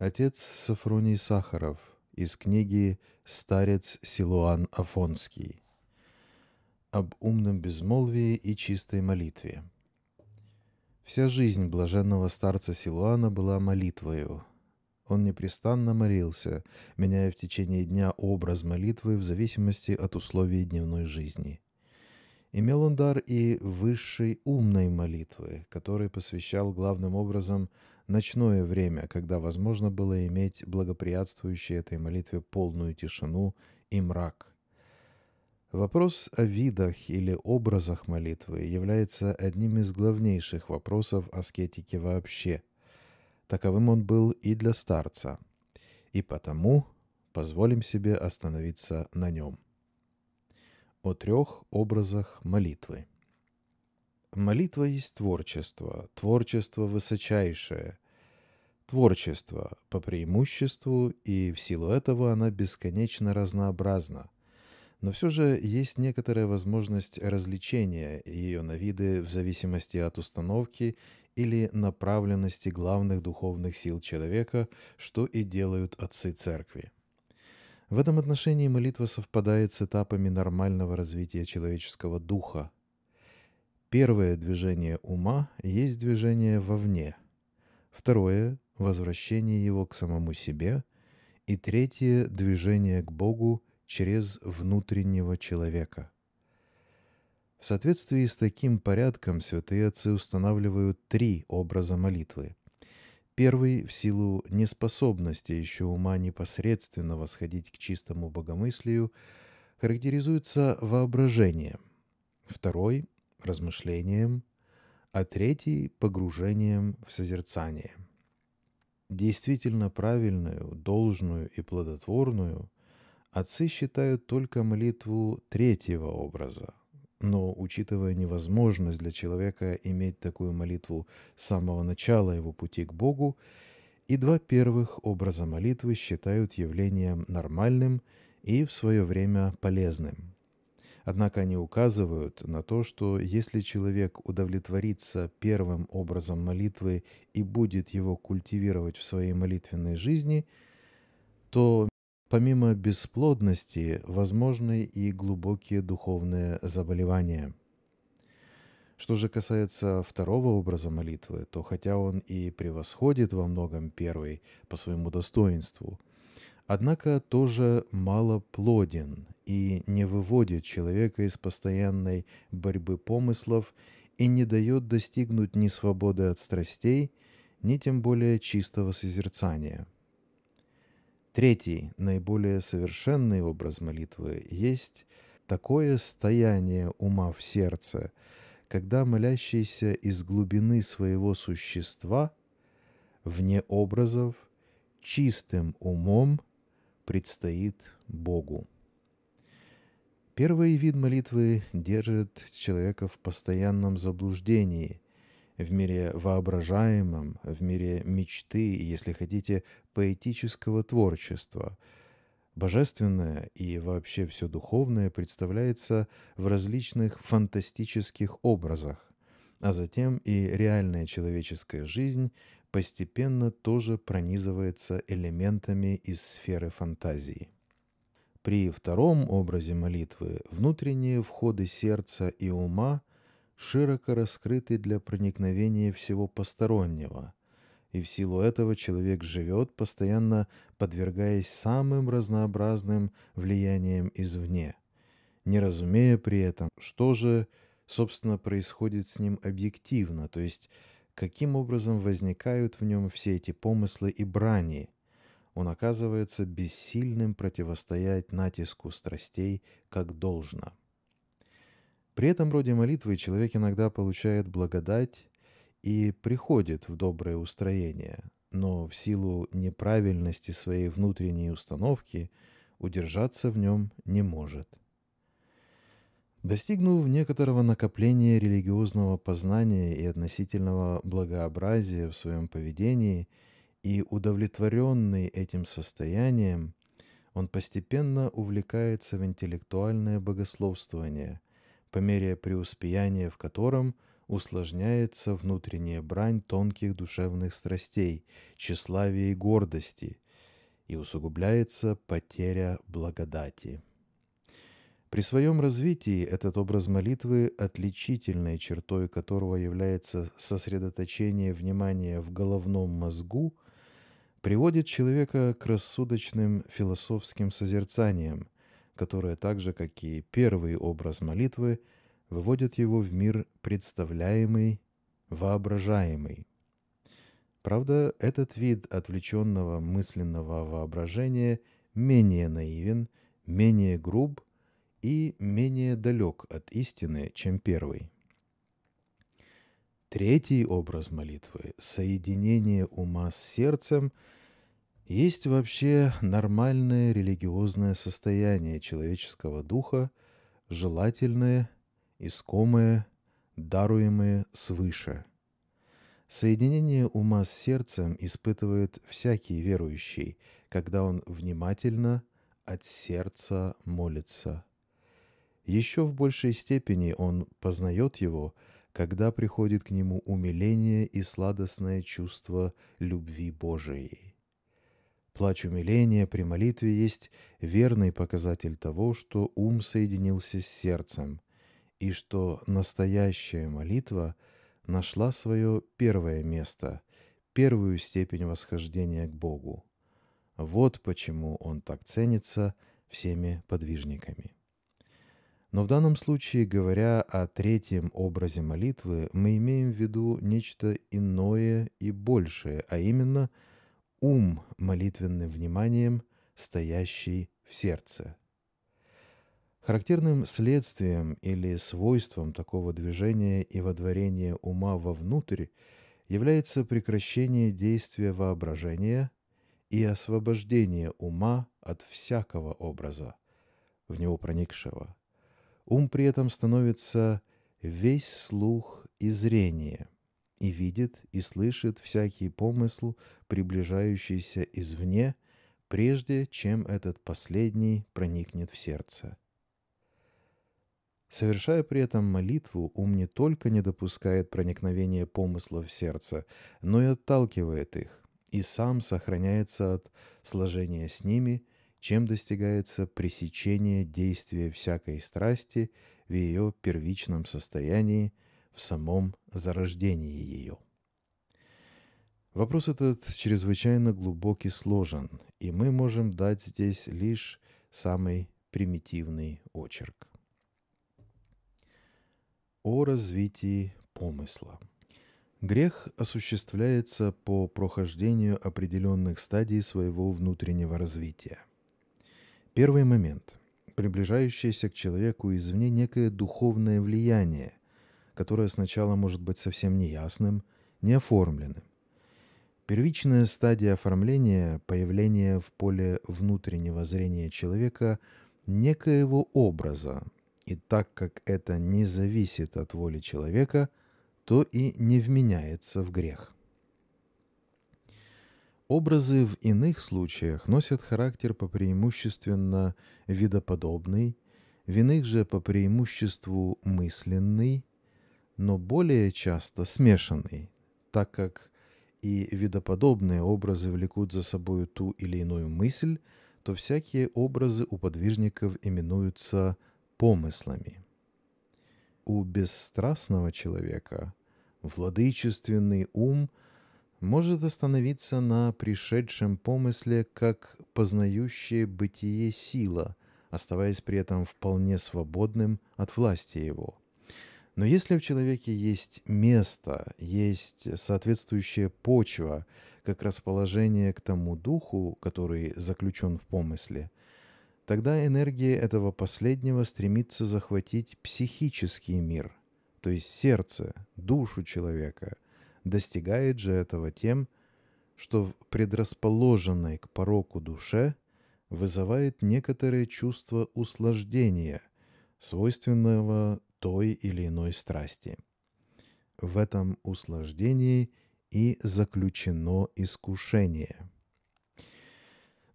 Отец Сафроний Сахаров из книги «Старец Силуан Афонский» об умном безмолвии и чистой молитве. Вся жизнь блаженного старца Силуана была молитвою. Он непрестанно молился, меняя в течение дня образ молитвы в зависимости от условий дневной жизни. Имел он дар и высшей умной молитвы, который посвящал главным образом ночное время, когда возможно было иметь благоприятствующей этой молитве полную тишину и мрак. Вопрос о видах или образах молитвы является одним из главнейших вопросов аскетики вообще. Таковым он был и для старца. И потому позволим себе остановиться на нем. О трех образах молитвы. Молитва есть творчество, творчество высочайшее, творчество по преимуществу, и в силу этого она бесконечно разнообразна. Но все же есть некоторая возможность развлечения ее на виды в зависимости от установки или направленности главных духовных сил человека, что и делают отцы церкви. В этом отношении молитва совпадает с этапами нормального развития человеческого духа. Первое движение ума есть движение вовне. Второе возвращение его к самому себе, и третье — движение к Богу через внутреннего человека. В соответствии с таким порядком святые отцы устанавливают три образа молитвы. Первый — в силу неспособности еще ума непосредственно восходить к чистому богомыслию, характеризуется воображением. Второй — размышлением, а третий — погружением в созерцание — действительно правильную, должную и плодотворную, отцы считают только молитву третьего образа. Но, учитывая невозможность для человека иметь такую молитву с самого начала его пути к Богу, и два первых образа молитвы считают явлением нормальным и в свое время полезным. Однако они указывают на то, что если человек удовлетворится первым образом молитвы и будет его культивировать в своей молитвенной жизни, то помимо бесплодности возможны и глубокие духовные заболевания. Что же касается второго образа молитвы, то хотя он и превосходит во многом первый по своему достоинству, однако тоже малоплоден и не выводит человека из постоянной борьбы помыслов и не дает достигнуть ни свободы от страстей, ни тем более чистого созерцания. Третий, наиболее совершенный образ молитвы есть такое стояние ума в сердце, когда молящийся из глубины своего существа, вне образов, чистым умом предстоит Богу. Первый вид молитвы держит человека в постоянном заблуждении, в мире воображаемом, в мире мечты если хотите, поэтического творчества. Божественное и вообще все духовное представляется в различных фантастических образах, а затем и реальная человеческая жизнь постепенно тоже пронизывается элементами из сферы фантазии. При втором образе молитвы внутренние входы сердца и ума широко раскрыты для проникновения всего постороннего, и в силу этого человек живет, постоянно подвергаясь самым разнообразным влияниям извне, не разумея при этом, что же, собственно, происходит с ним объективно, то есть каким образом возникают в нем все эти помыслы и брани – он оказывается бессильным противостоять натиску страстей как должно. При этом роде молитвы человек иногда получает благодать и приходит в доброе устроение, но в силу неправильности своей внутренней установки удержаться в нем не может. Достигнув некоторого накопления религиозного познания и относительного благообразия в своем поведении – и удовлетворенный этим состоянием, он постепенно увлекается в интеллектуальное богословствование, по мере преуспеяния в котором усложняется внутренняя брань тонких душевных страстей, тщеславия и гордости, и усугубляется потеря благодати. При своем развитии этот образ молитвы, отличительной чертой которого является сосредоточение внимания в головном мозгу – приводит человека к рассудочным философским созерцаниям, которые также как и первый образ молитвы, выводят его в мир представляемый, воображаемый. Правда, этот вид отвлеченного мысленного воображения менее наивен, менее груб и менее далек от истины, чем первый. Третий образ молитвы – соединение ума с сердцем – есть вообще нормальное религиозное состояние человеческого духа, желательное, искомое, даруемое свыше. Соединение ума с сердцем испытывает всякий верующий, когда он внимательно от сердца молится. Еще в большей степени он познает его – когда приходит к нему умиление и сладостное чувство любви Божией. Плач умиления при молитве есть верный показатель того, что ум соединился с сердцем, и что настоящая молитва нашла свое первое место, первую степень восхождения к Богу. Вот почему он так ценится всеми подвижниками. Но в данном случае, говоря о третьем образе молитвы, мы имеем в виду нечто иное и большее, а именно ум, молитвенным вниманием, стоящий в сердце. Характерным следствием или свойством такого движения и водворения ума вовнутрь является прекращение действия воображения и освобождение ума от всякого образа, в него проникшего – Ум при этом становится весь слух и зрение, и видит и слышит всякий помысл, приближающийся извне, прежде чем этот последний проникнет в сердце. Совершая при этом молитву, ум не только не допускает проникновения помыслов в сердце, но и отталкивает их, и сам сохраняется от сложения с ними – чем достигается пресечение действия всякой страсти в ее первичном состоянии, в самом зарождении ее. Вопрос этот чрезвычайно глубок и сложен, и мы можем дать здесь лишь самый примитивный очерк. О развитии помысла. Грех осуществляется по прохождению определенных стадий своего внутреннего развития. Первый момент. Приближающееся к человеку извне некое духовное влияние, которое сначала может быть совсем неясным, неоформленным. Первичная стадия оформления – появление в поле внутреннего зрения человека некоего образа, и так как это не зависит от воли человека, то и не вменяется в грех. Образы в иных случаях носят характер по преимущественно видоподобный, в иных же по преимуществу мысленный, но более часто смешанный, так как и видоподобные образы влекут за собою ту или иную мысль, то всякие образы у подвижников именуются помыслами. У бесстрастного человека владычественный ум – может остановиться на пришедшем помысле как познающее бытие сила, оставаясь при этом вполне свободным от власти его. Но если в человеке есть место, есть соответствующая почва, как расположение к тому духу, который заключен в помысле, тогда энергия этого последнего стремится захватить психический мир, то есть сердце, душу человека – Достигает же этого тем, что в предрасположенной к пороку душе вызывает некоторое чувство услаждения, свойственного той или иной страсти. В этом услаждении и заключено искушение.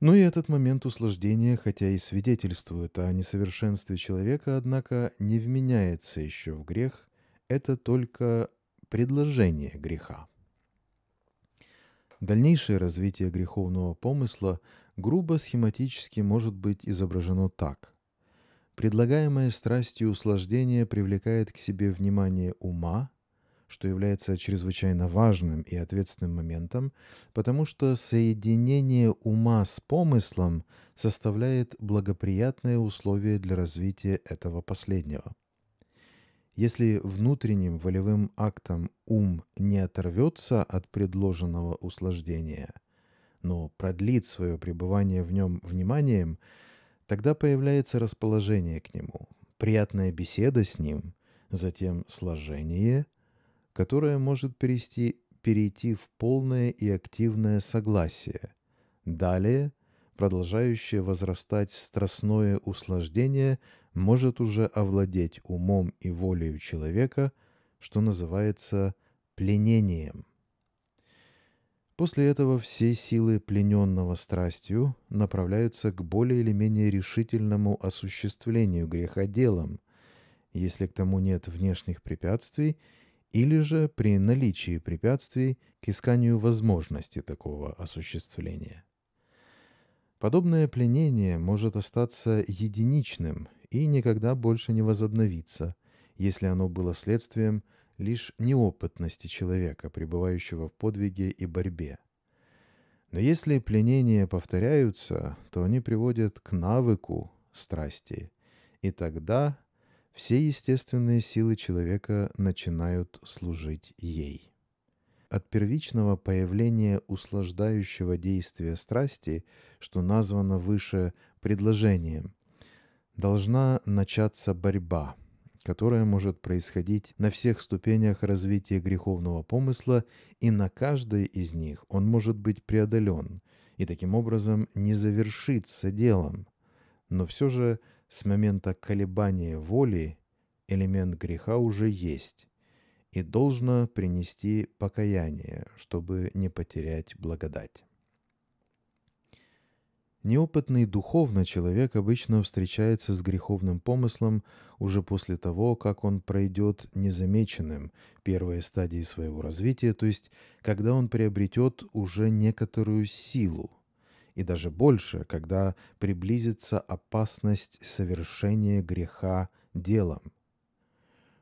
Но ну и этот момент услаждения, хотя и свидетельствует о несовершенстве человека, однако не вменяется еще в грех, это только предложение греха. Дальнейшее развитие греховного помысла грубо схематически может быть изображено так. Предлагаемое страстью услаждение привлекает к себе внимание ума, что является чрезвычайно важным и ответственным моментом, потому что соединение ума с помыслом составляет благоприятное условие для развития этого последнего – если внутренним волевым актом ум не оторвется от предложенного услаждения, но продлит свое пребывание в нем вниманием, тогда появляется расположение к нему, приятная беседа с ним, затем сложение, которое может перейти, перейти в полное и активное согласие. Далее – продолжающее возрастать страстное услаждение может уже овладеть умом и волею человека, что называется пленением. После этого все силы плененного страстью направляются к более или менее решительному осуществлению греха если к тому нет внешних препятствий, или же при наличии препятствий к исканию возможности такого осуществления. Подобное пленение может остаться единичным и никогда больше не возобновится, если оно было следствием лишь неопытности человека, пребывающего в подвиге и борьбе. Но если пленения повторяются, то они приводят к навыку страсти, и тогда все естественные силы человека начинают служить ей. От первичного появления услаждающего действия страсти, что названо выше предложением, должна начаться борьба, которая может происходить на всех ступенях развития греховного помысла, и на каждой из них он может быть преодолен, и таким образом не завершиться делом. Но все же с момента колебания воли элемент греха уже есть и должно принести покаяние, чтобы не потерять благодать. Неопытный духовно человек обычно встречается с греховным помыслом уже после того, как он пройдет незамеченным первые стадии своего развития, то есть когда он приобретет уже некоторую силу, и даже больше, когда приблизится опасность совершения греха делом.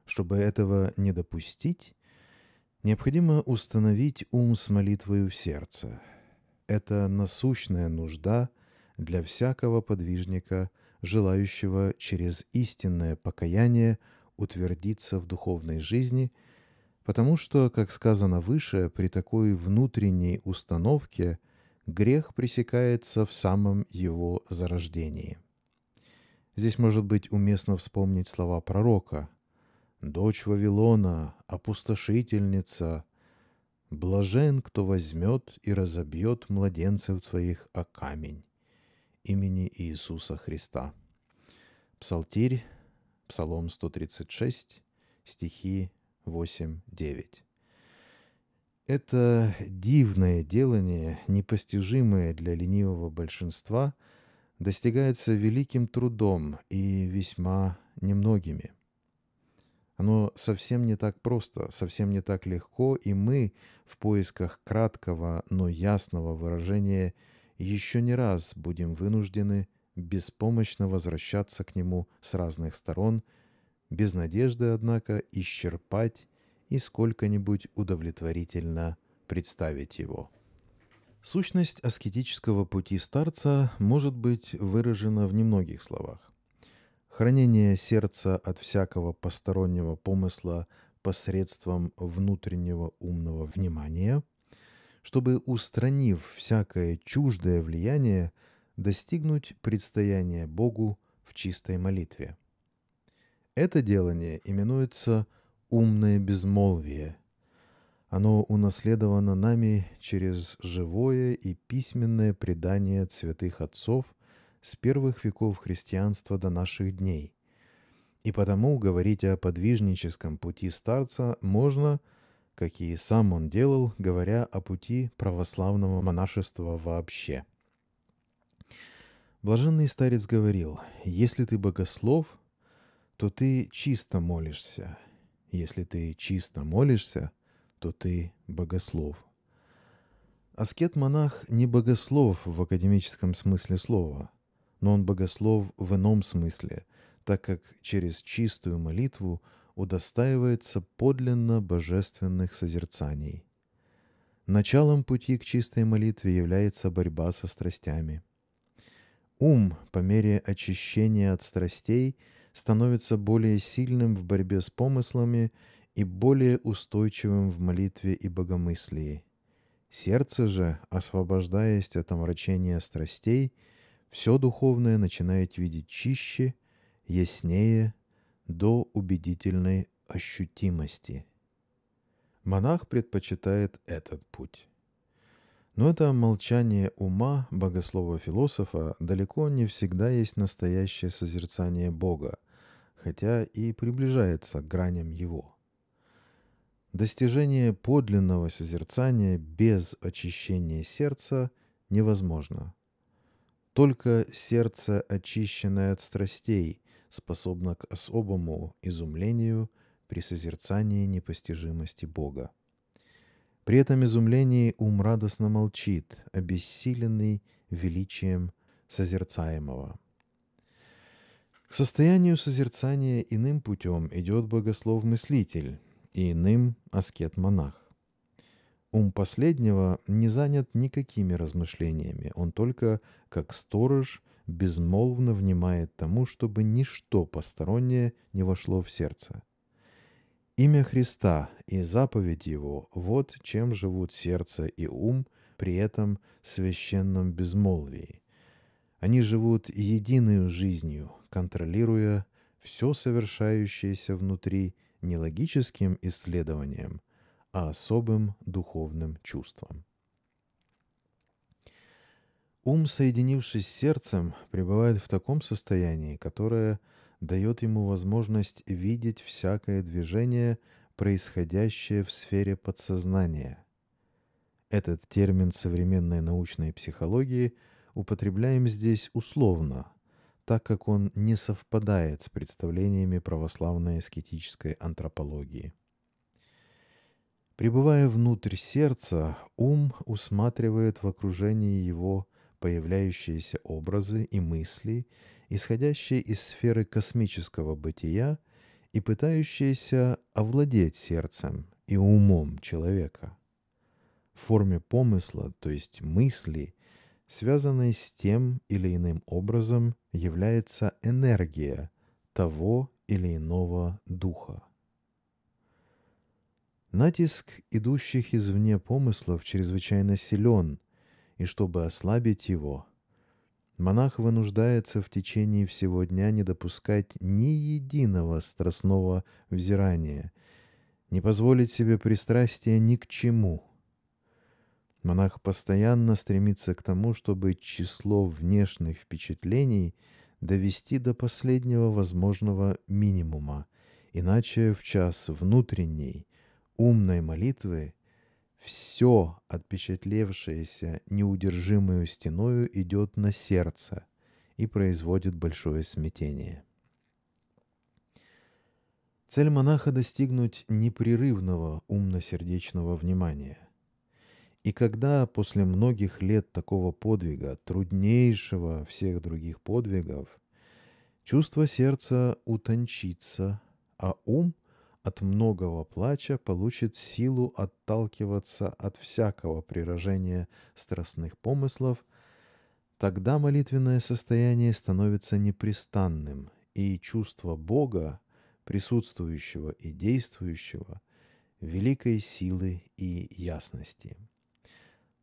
Чтобы этого не допустить, необходимо установить ум с молитвою в сердце. Это насущная нужда – для всякого подвижника, желающего через истинное покаяние утвердиться в духовной жизни, потому что, как сказано выше, при такой внутренней установке грех пресекается в самом его зарождении. Здесь может быть уместно вспомнить слова пророка «Дочь Вавилона, опустошительница, блажен, кто возьмет и разобьет младенцев твоих о камень» имени Иисуса Христа. Псалтирь, Псалом 136, стихи 8-9. Это дивное делание, непостижимое для ленивого большинства, достигается великим трудом и весьма немногими. Оно совсем не так просто, совсем не так легко, и мы в поисках краткого, но ясного выражения – еще не раз будем вынуждены беспомощно возвращаться к нему с разных сторон, без надежды, однако, исчерпать и сколько-нибудь удовлетворительно представить его. Сущность аскетического пути старца может быть выражена в немногих словах. Хранение сердца от всякого постороннего помысла посредством внутреннего умного внимания – чтобы, устранив всякое чуждое влияние, достигнуть предстояния Богу в чистой молитве. Это делание именуется «умное безмолвие». Оно унаследовано нами через живое и письменное предание святых отцов с первых веков христианства до наших дней. И потому говорить о подвижническом пути старца можно – какие сам он делал, говоря о пути православного монашества вообще. Блаженный старец говорил, «Если ты богослов, то ты чисто молишься. Если ты чисто молишься, то ты богослов». Аскет-монах не богослов в академическом смысле слова, но он богослов в ином смысле, так как через чистую молитву – удостаивается подлинно божественных созерцаний. Началом пути к чистой молитве является борьба со страстями. Ум, по мере очищения от страстей, становится более сильным в борьбе с помыслами и более устойчивым в молитве и богомыслии. Сердце же, освобождаясь от омрачения страстей, все духовное начинает видеть чище, яснее до убедительной ощутимости. Монах предпочитает этот путь. Но это молчание ума богослова-философа далеко не всегда есть настоящее созерцание Бога, хотя и приближается к граням его. Достижение подлинного созерцания без очищения сердца невозможно. Только сердце, очищенное от страстей, способна к особому изумлению при созерцании непостижимости Бога. При этом изумлении ум радостно молчит, обессиленный величием созерцаемого. К состоянию созерцания иным путем идет богослов-мыслитель и иным аскет-монах. Ум последнего не занят никакими размышлениями, он только, как сторож, безмолвно внимает тому, чтобы ничто постороннее не вошло в сердце. Имя Христа и заповедь Его – вот чем живут сердце и ум при этом священном безмолвии. Они живут единую жизнью, контролируя все совершающееся внутри нелогическим исследованием, а особым духовным чувством. Ум, соединившись с сердцем, пребывает в таком состоянии, которое дает ему возможность видеть всякое движение, происходящее в сфере подсознания. Этот термин современной научной психологии употребляем здесь условно, так как он не совпадает с представлениями православной аскетической антропологии – Прибывая внутрь сердца, ум усматривает в окружении его появляющиеся образы и мысли, исходящие из сферы космического бытия и пытающиеся овладеть сердцем и умом человека. В форме помысла, то есть мысли, связанной с тем или иным образом, является энергия того или иного духа. Натиск идущих извне помыслов чрезвычайно силен, и чтобы ослабить его, монах вынуждается в течение всего дня не допускать ни единого страстного взирания, не позволить себе пристрастия ни к чему. Монах постоянно стремится к тому, чтобы число внешних впечатлений довести до последнего возможного минимума, иначе в час внутренний, умной молитвы, все, отпечатлевшееся неудержимую стеною, идет на сердце и производит большое смятение. Цель монаха — достигнуть непрерывного умно-сердечного внимания. И когда после многих лет такого подвига, труднейшего всех других подвигов, чувство сердца утончится, а ум от многого плача получит силу отталкиваться от всякого приражения страстных помыслов, тогда молитвенное состояние становится непрестанным, и чувство Бога, присутствующего и действующего, великой силы и ясности.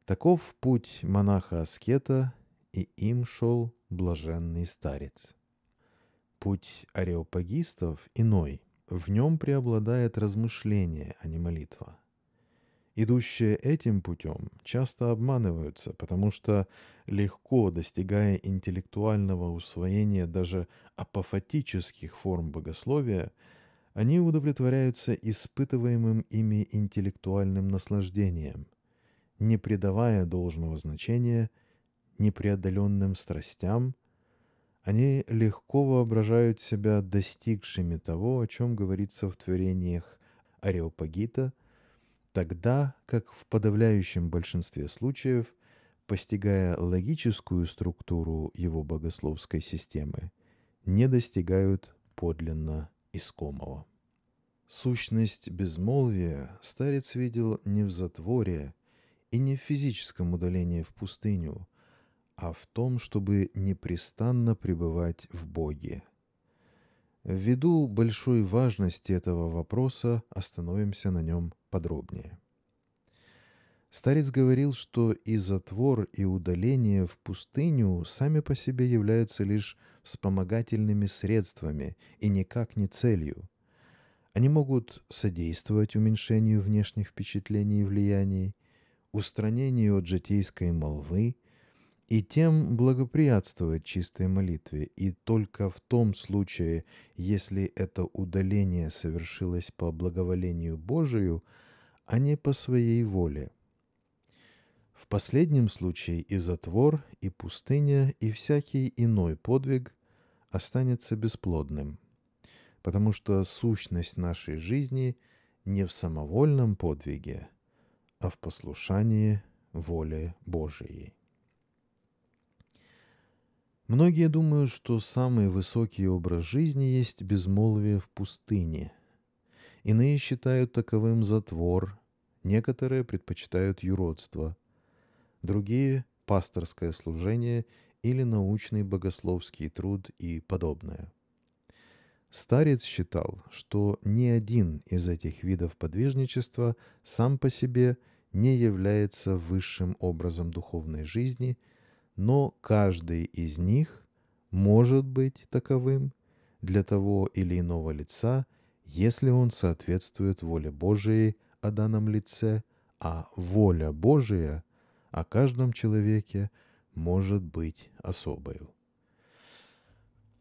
Таков путь монаха-аскета, и им шел блаженный старец. Путь ареопагистов иной – в нем преобладает размышление, а не молитва. Идущие этим путем часто обманываются, потому что, легко достигая интеллектуального усвоения даже апофатических форм богословия, они удовлетворяются испытываемым ими интеллектуальным наслаждением, не придавая должного значения непреодоленным страстям они легко воображают себя достигшими того, о чем говорится в творениях Ареопагита, тогда как в подавляющем большинстве случаев, постигая логическую структуру его богословской системы, не достигают подлинно искомого. Сущность безмолвия старец видел не в затворе и не в физическом удалении в пустыню, а в том, чтобы непрестанно пребывать в Боге. Ввиду большой важности этого вопроса остановимся на нем подробнее. Старец говорил, что и затвор, и удаление в пустыню сами по себе являются лишь вспомогательными средствами и никак не целью. Они могут содействовать уменьшению внешних впечатлений и влияний, устранению от житейской молвы – и тем благоприятствует чистой молитве, и только в том случае, если это удаление совершилось по благоволению Божию, а не по своей воле. В последнем случае и затвор, и пустыня, и всякий иной подвиг останется бесплодным, потому что сущность нашей жизни не в самовольном подвиге, а в послушании воле Божией. Многие думают, что самый высокий образ жизни есть безмолвие в пустыне. Иные считают таковым затвор, некоторые предпочитают юродство, другие – пасторское служение или научный богословский труд и подобное. Старец считал, что ни один из этих видов подвижничества сам по себе не является высшим образом духовной жизни но каждый из них может быть таковым для того или иного лица, если он соответствует воле Божией о данном лице, а воля Божия о каждом человеке может быть особою.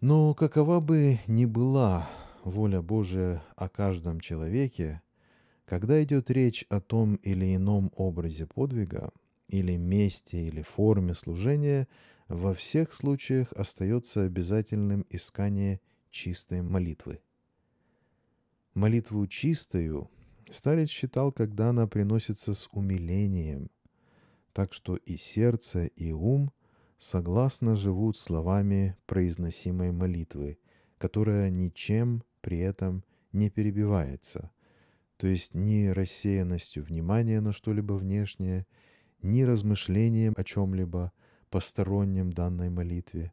Но какова бы ни была воля Божия о каждом человеке, когда идет речь о том или ином образе подвига, или месте, или форме служения, во всех случаях остается обязательным искание чистой молитвы. Молитву чистую старец считал, когда она приносится с умилением, так что и сердце, и ум согласно живут словами произносимой молитвы, которая ничем при этом не перебивается, то есть ни рассеянностью внимания на что-либо внешнее – ни размышлением о чем-либо постороннем данной молитве.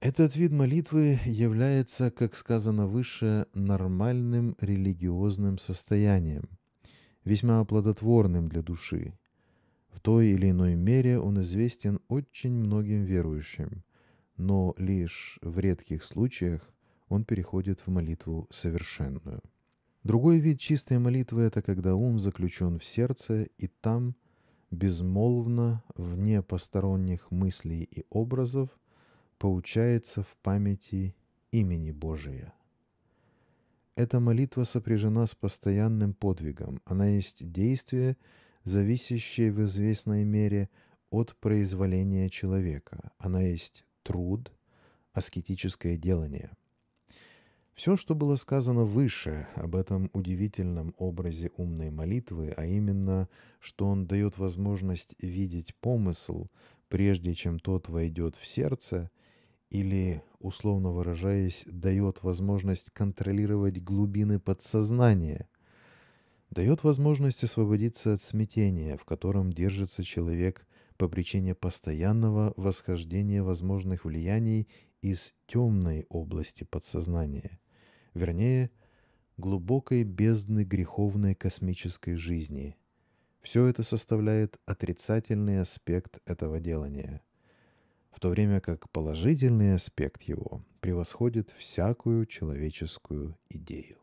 Этот вид молитвы является, как сказано выше, нормальным религиозным состоянием, весьма плодотворным для души. В той или иной мере он известен очень многим верующим, но лишь в редких случаях он переходит в молитву совершенную. Другой вид чистой молитвы – это когда ум заключен в сердце, и там безмолвно, вне посторонних мыслей и образов, поучается в памяти имени Божия. Эта молитва сопряжена с постоянным подвигом. Она есть действие, зависящее в известной мере от произволения человека. Она есть труд, аскетическое делание – все, что было сказано выше об этом удивительном образе умной молитвы, а именно, что он дает возможность видеть помысл, прежде чем тот войдет в сердце, или, условно выражаясь, дает возможность контролировать глубины подсознания, дает возможность освободиться от смятения, в котором держится человек по причине постоянного восхождения возможных влияний из темной области подсознания – вернее, глубокой бездны греховной космической жизни. Все это составляет отрицательный аспект этого делания, в то время как положительный аспект его превосходит всякую человеческую идею.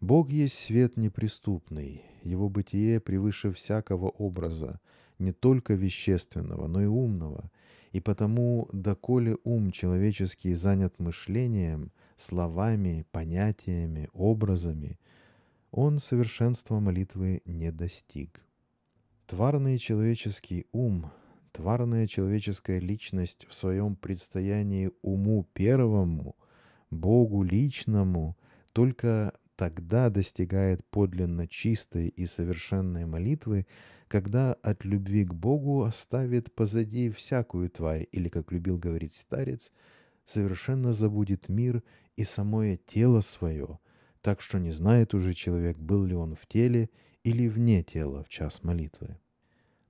Бог есть свет неприступный, его бытие превыше всякого образа, не только вещественного, но и умного, и потому, доколе ум человеческий занят мышлением – словами, понятиями, образами, он совершенства молитвы не достиг. Тварный человеческий ум, тварная человеческая личность в своем предстоянии уму первому, Богу личному, только тогда достигает подлинно чистой и совершенной молитвы, когда от любви к Богу оставит позади всякую тварь, или, как любил говорить старец, — совершенно забудет мир и самое тело свое, так что не знает уже человек, был ли он в теле или вне тела в час молитвы.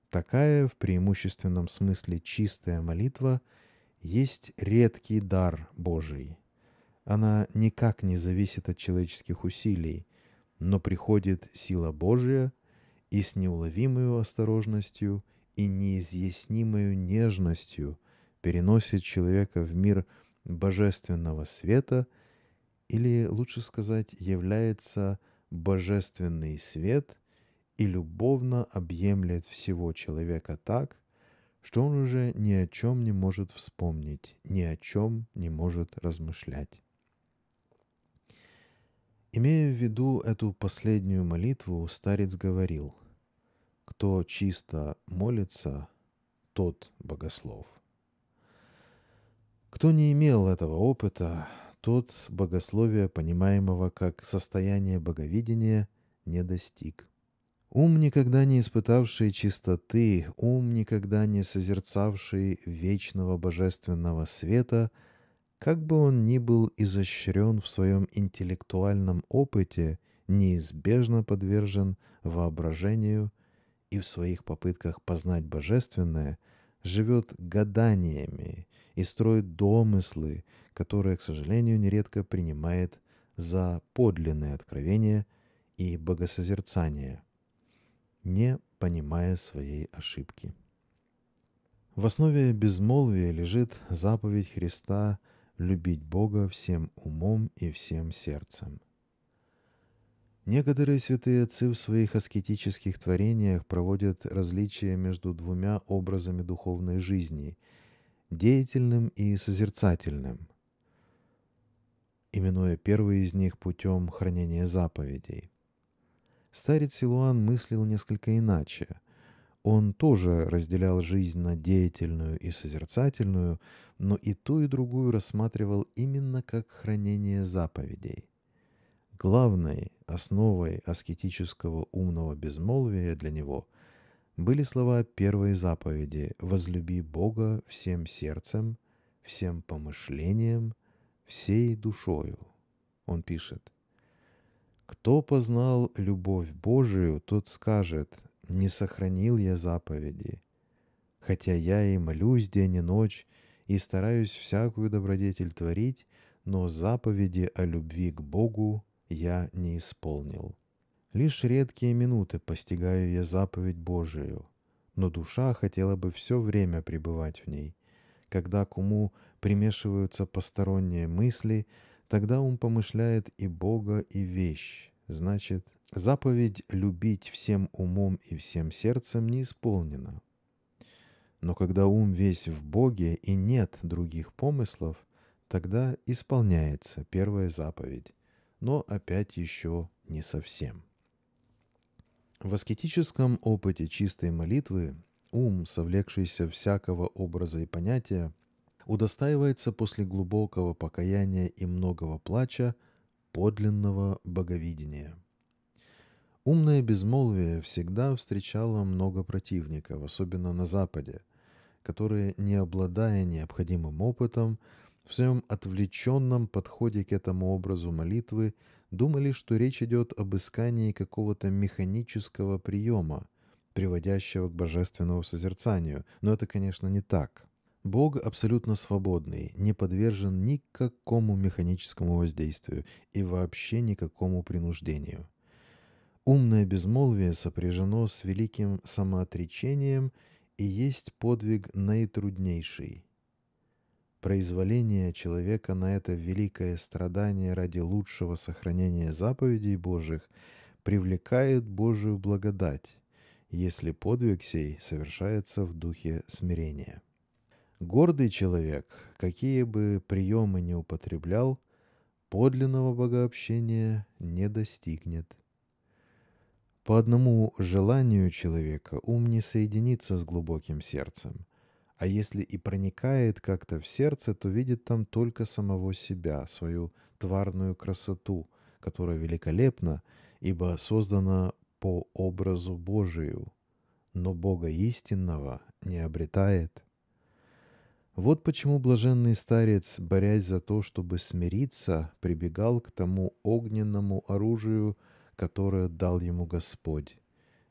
Такая, в преимущественном смысле чистая молитва, есть редкий дар Божий. Она никак не зависит от человеческих усилий, но приходит сила Божия и с неуловимою осторожностью и неизъяснимою нежностью переносит человека в мир божественного света, или лучше сказать, является божественный свет и любовно объемляет всего человека так, что он уже ни о чем не может вспомнить, ни о чем не может размышлять. Имея в виду эту последнюю молитву, старец говорил, «Кто чисто молится, тот богослов». Кто не имел этого опыта, тот богословия, понимаемого как состояние боговидения, не достиг. Ум, никогда не испытавший чистоты, ум, никогда не созерцавший вечного божественного света, как бы он ни был изощрен в своем интеллектуальном опыте, неизбежно подвержен воображению и в своих попытках познать божественное живет гаданиями, и строит домыслы, которые, к сожалению, нередко принимает за подлинное откровение и богосозерцание, не понимая своей ошибки. В основе безмолвия лежит заповедь Христа любить Бога всем умом и всем сердцем. Некоторые святые отцы в своих аскетических творениях проводят различие между двумя образами духовной жизни – деятельным и созерцательным, именуя первый из них путем хранения заповедей. Старец Силуан мыслил несколько иначе. Он тоже разделял жизнь на деятельную и созерцательную, но и ту, и другую рассматривал именно как хранение заповедей. Главной основой аскетического умного безмолвия для него – были слова первой заповеди «Возлюби Бога всем сердцем, всем помышлением, всей душою». Он пишет, «Кто познал любовь Божию, тот скажет, не сохранил я заповеди, хотя я и молюсь день и ночь, и стараюсь всякую добродетель творить, но заповеди о любви к Богу я не исполнил». Лишь редкие минуты постигаю я заповедь Божию, но душа хотела бы все время пребывать в ней. Когда к уму примешиваются посторонние мысли, тогда ум помышляет и Бога, и вещь. Значит, заповедь «любить всем умом и всем сердцем» не исполнена. Но когда ум весь в Боге и нет других помыслов, тогда исполняется первая заповедь, но опять еще не совсем. В аскетическом опыте чистой молитвы ум, совлекшийся всякого образа и понятия, удостаивается после глубокого покаяния и многого плача подлинного боговидения. Умное безмолвие всегда встречало много противников, особенно на Западе, которые, не обладая необходимым опытом, в своем отвлеченном подходе к этому образу молитвы думали, что речь идет об искании какого-то механического приема, приводящего к божественному созерцанию, но это, конечно, не так. Бог абсолютно свободный, не подвержен никакому механическому воздействию и вообще никакому принуждению. Умное безмолвие сопряжено с великим самоотречением и есть подвиг наитруднейший – произволение человека на это великое страдание ради лучшего сохранения заповедей Божьих привлекает Божию благодать, если подвиг сей совершается в духе смирения. Гордый человек, какие бы приемы ни употреблял, подлинного богообщения не достигнет. По одному желанию человека ум не соединится с глубоким сердцем, а если и проникает как-то в сердце, то видит там только самого себя, свою тварную красоту, которая великолепна, ибо создана по образу Божию, но Бога истинного не обретает. Вот почему блаженный старец, борясь за то, чтобы смириться, прибегал к тому огненному оружию, которое дал ему Господь.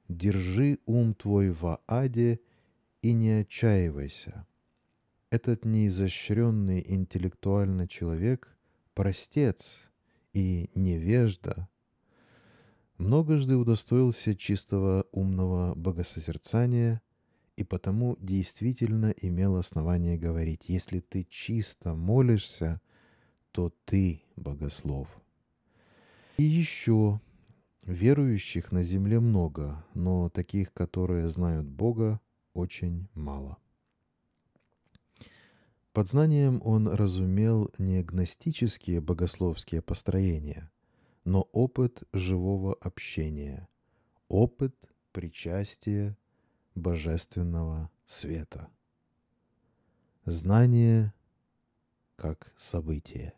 «Держи ум твой во аде, и не отчаивайся. Этот неизощренный интеллектуально человек – простец и невежда. Многожды удостоился чистого умного богосозерцания и потому действительно имел основание говорить, если ты чисто молишься, то ты богослов. И еще Верующих на земле много, но таких, которые знают Бога, очень мало. Под знанием он разумел не гностические богословские построения, но опыт живого общения, опыт причастия божественного света. Знание как событие.